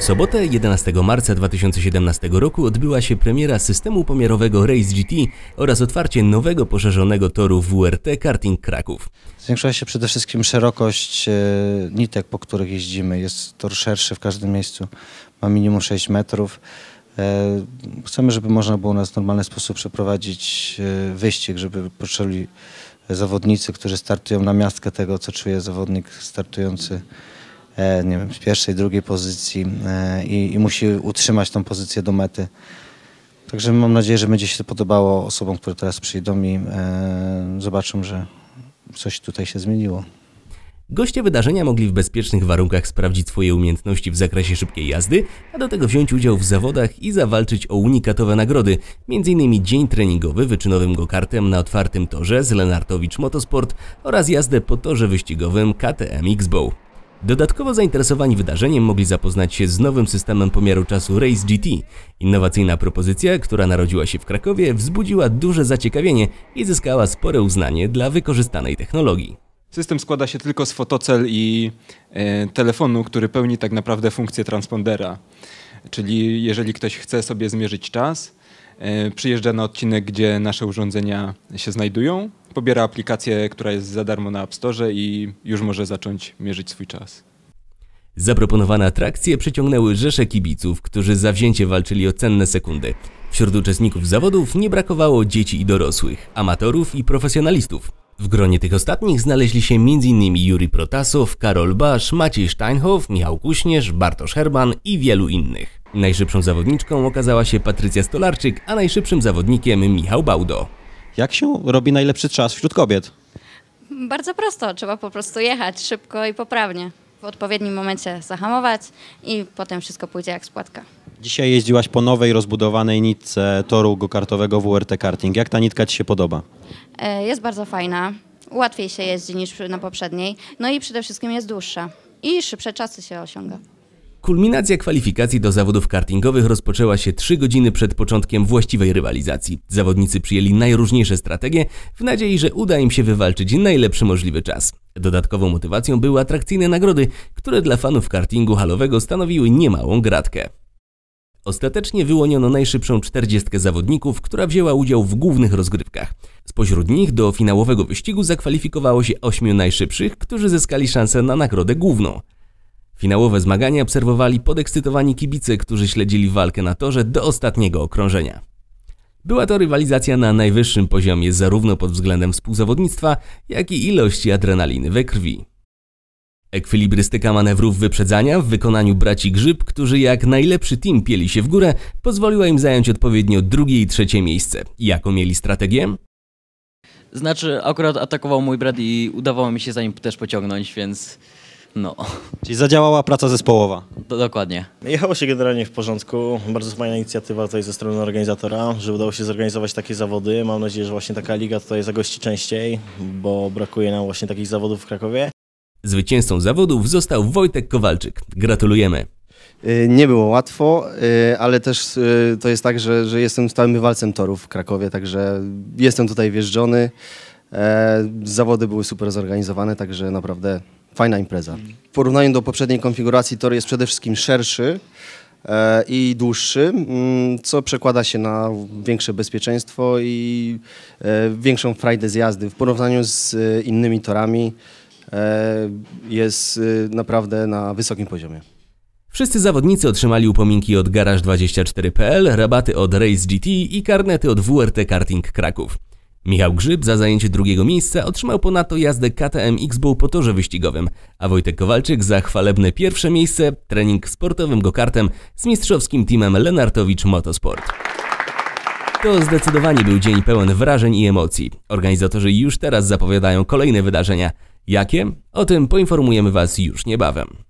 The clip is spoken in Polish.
W sobotę 11 marca 2017 roku odbyła się premiera systemu pomiarowego Race GT oraz otwarcie nowego poszerzonego toru WRT Karting Kraków. Zwiększyła się przede wszystkim szerokość e, nitek, po których jeździmy. Jest tor szerszy w każdym miejscu, ma minimum 6 metrów. E, chcemy, żeby można było nas w normalny sposób przeprowadzić e, wyścig, żeby poczuli zawodnicy, którzy startują na miastkę tego, co czuje zawodnik startujący e, nie wiem, z pierwszej, drugiej pozycji e, i, i musi utrzymać tą pozycję do mety. Także mam nadzieję, że będzie się to podobało osobom, które teraz przyjdą i e, zobaczą, że coś tutaj się zmieniło. Goście wydarzenia mogli w bezpiecznych warunkach sprawdzić swoje umiejętności w zakresie szybkiej jazdy, a do tego wziąć udział w zawodach i zawalczyć o unikatowe nagrody, m.in. dzień treningowy wyczynowym go-kartem na otwartym torze z Lenartowicz Motorsport oraz jazdę po torze wyścigowym KTM X-Bow. Dodatkowo zainteresowani wydarzeniem mogli zapoznać się z nowym systemem pomiaru czasu Race GT. Innowacyjna propozycja, która narodziła się w Krakowie, wzbudziła duże zaciekawienie i zyskała spore uznanie dla wykorzystanej technologii. System składa się tylko z fotocel i e, telefonu, który pełni tak naprawdę funkcję transpondera. Czyli jeżeli ktoś chce sobie zmierzyć czas, e, przyjeżdża na odcinek, gdzie nasze urządzenia się znajdują, pobiera aplikację, która jest za darmo na App Store i już może zacząć mierzyć swój czas. Zaproponowane atrakcje przyciągnęły rzesze kibiców, którzy zawzięcie walczyli o cenne sekundy. Wśród uczestników zawodów nie brakowało dzieci i dorosłych, amatorów i profesjonalistów. W gronie tych ostatnich znaleźli się m.in. Juri Protasow, Karol Basz, Maciej Steinhoff, Michał Kuśnierz, Bartosz Herban i wielu innych. Najszybszą zawodniczką okazała się Patrycja Stolarczyk, a najszybszym zawodnikiem Michał Baudo. Jak się robi najlepszy czas wśród kobiet? Bardzo prosto, trzeba po prostu jechać szybko i poprawnie. W odpowiednim momencie zahamować i potem wszystko pójdzie jak spłatka. Dzisiaj jeździłaś po nowej, rozbudowanej nitce toru gokartowego WRT Karting. Jak ta nitka Ci się podoba? E, jest bardzo fajna, łatwiej się jeździ niż na poprzedniej, no i przede wszystkim jest dłuższa i szybsze czasy się osiąga. Kulminacja kwalifikacji do zawodów kartingowych rozpoczęła się 3 godziny przed początkiem właściwej rywalizacji. Zawodnicy przyjęli najróżniejsze strategie w nadziei, że uda im się wywalczyć najlepszy możliwy czas. Dodatkową motywacją były atrakcyjne nagrody, które dla fanów kartingu halowego stanowiły niemałą gratkę. Ostatecznie wyłoniono najszybszą czterdziestkę zawodników, która wzięła udział w głównych rozgrywkach. Spośród nich do finałowego wyścigu zakwalifikowało się ośmiu najszybszych, którzy zyskali szansę na nagrodę główną. Finałowe zmagania obserwowali podekscytowani kibice, którzy śledzili walkę na torze do ostatniego okrążenia. Była to rywalizacja na najwyższym poziomie zarówno pod względem współzawodnictwa, jak i ilości adrenaliny we krwi. Ekwilibrystyka manewrów wyprzedzania w wykonaniu braci Grzyb, którzy jak najlepszy team pieli się w górę, pozwoliła im zająć odpowiednio drugie i trzecie miejsce. Jaką mieli strategię? Znaczy, akurat atakował mój brat i udawało mi się za nim też pociągnąć, więc no. Czyli zadziałała praca zespołowa. To dokładnie. Jechało się generalnie w porządku. Bardzo fajna inicjatywa tutaj ze strony organizatora, że udało się zorganizować takie zawody. Mam nadzieję, że właśnie taka liga tutaj zagości częściej, bo brakuje nam właśnie takich zawodów w Krakowie. Zwycięzcą zawodów został Wojtek Kowalczyk. Gratulujemy. Y, nie było łatwo, y, ale też y, to jest tak, że, że jestem stałym walcem torów w Krakowie, także jestem tutaj wjeżdżony. E, zawody były super zorganizowane, także naprawdę fajna impreza. W porównaniu do poprzedniej konfiguracji tor jest przede wszystkim szerszy e, i dłuższy, mm, co przekłada się na większe bezpieczeństwo i e, większą frajdę z jazdy w porównaniu z innymi torami. E, jest y, naprawdę na wysokim poziomie. Wszyscy zawodnicy otrzymali upominki od Garage24.pl, rabaty od Race GT i karnety od WRT Karting Kraków. Michał Grzyb za zajęcie drugiego miejsca otrzymał ponadto jazdę KTM X-Bow po torze wyścigowym, a Wojtek Kowalczyk za chwalebne pierwsze miejsce, trening sportowym go-kartem z mistrzowskim teamem Lenartowicz Motorsport. To zdecydowanie był dzień pełen wrażeń i emocji. Organizatorzy już teraz zapowiadają kolejne wydarzenia. Jakie? O tym poinformujemy Was już niebawem.